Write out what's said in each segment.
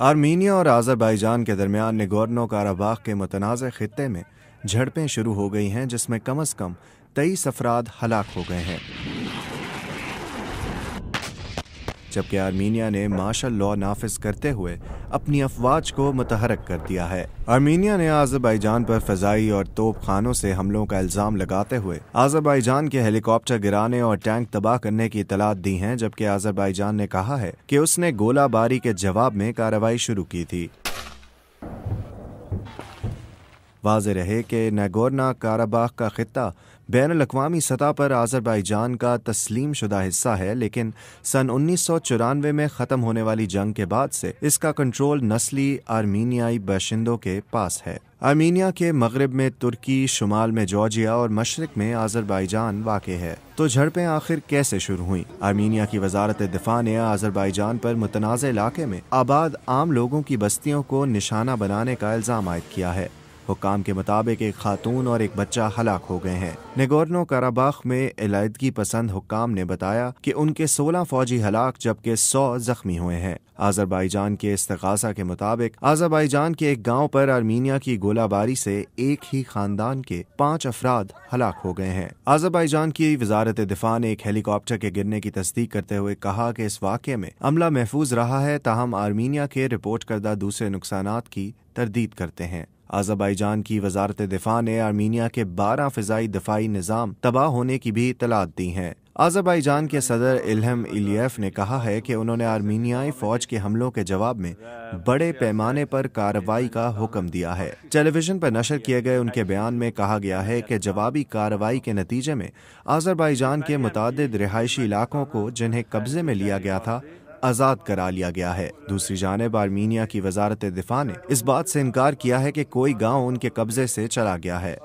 Armenia और Azerbaijan के दरमियान निगोर्नो काराबाग के मतनाज़ ख़त्े में झड़पें शुरू हो गई हैं जिसमें कम अज़ कम तेईस अफराद हलाक हो गए हैं जबकि आर्मीनिया ने मार्शल लॉ नाफिज करते हुए अपनी अफवाज को मुतहरक कर दिया है आर्मीनिया ने आजरबाईजान पर फजाई और तोप खानों से हमलों का इल्ज़ाम लगाते हुए आजरबाईजान के हेलीकॉप्टर गिराने और टैंक तबाह करने की इतलात दी हैं जबकि आजरबाईजान ने कहा है कि उसने गोलाबारी के जवाब में कार्रवाई शुरू की थी वाज रहे कि नागोरना काराबाग का खत्ता बैन अवी सतह पर आज़रबाईजान का तस्लीम शुदा हिस्सा है लेकिन सन उन्नीस सौ चौरानवे में ख़त्म होने वाली जंग के बाद से इसका कंट्रोल नस्ली आर्मीनियाई बाशिंदों के पास है आर्मीनिया के मगरब में तुर्की शुमाल में जॉर्जिया और मशरक में आज़रबाईजान वाक़ है तो झड़पें आखिर कैसे शुरू हुई आर्मीनिया की वजारत दिफा ने आज़रबाईजान पर मुतनाज़ इलाके में आबाद आम लोगों की बस्तियों को निशाना बनाने का इल्ज़ाम आयद किया है हुकाम के मुताबिक एक खातून और एक बच्चा हलाक हो गए हैं नगोर्नो कराबाख में अलायदगी पसंद हुकाम ने बताया कि उनके सोलह फौजी हलाक जबकि सौ जख्मी हुए हैं आजरबाईजान के इस्तगासा के मुताबिक आजरबाईजान के एक गाँव पर आर्मीनिया की गोलाबारी से एक ही खानदान के पाँच अफराद हलाक हो गए हैं आजरबाईजान की वजारत दिफा ने एक हेलीकॉप्टर के गिरने की तस्दीक करते हुए कहा कि इस वाक़े में अमला महफूज रहा है ताहम आर्मीनिया के रिपोर्ट करदा दूसरे नुकसान की तरदीद करते हैं आज़रबाईजान की वजारत दिफा ने आर्मीनिया के बारह फ़जाई दिफाई निज़ाम तबाह होने की भी इतलात दी हैं आज़रबाईजान के सदर इलहम इलियफ ने कहा है कि उन्होंने आर्मीनियाई फ़ौज के हमलों के जवाब में बड़े पैमाने पर कार्रवाई का हुक्म दिया है टेलीविज़न पर नशर किए गए उनके बयान में कहा गया है कि जवाबी कार्रवाई के नतीजे में आज़रबाईजान के मुतद रिहायशी इलाकों को जिन्हें कब्ज़े में लिया गया था आज़ाद करा लिया गया है दूसरी जानब आर्मीनिया की वजारत दिफा ने इस बात से इनकार किया है कि कोई गाँव उनके कब्जे से चला गया है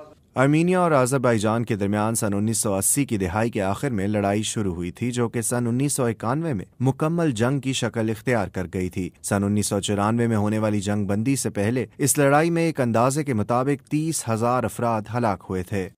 आर्मीनिया और आज़रबाईजान के दरमियान सन 1980 की दिहाई के आखिर में लड़ाई शुरू हुई थी जो कि सन उन्नीस में मुकम्मल जंग की शक्ल इख्तियार कर गई थी सन उन्नीस में होने वाली जंग बंदी से पहले इस लड़ाई में एक अंदाजे के मुताबिक तीस हजार अफराद हलाक हुए थे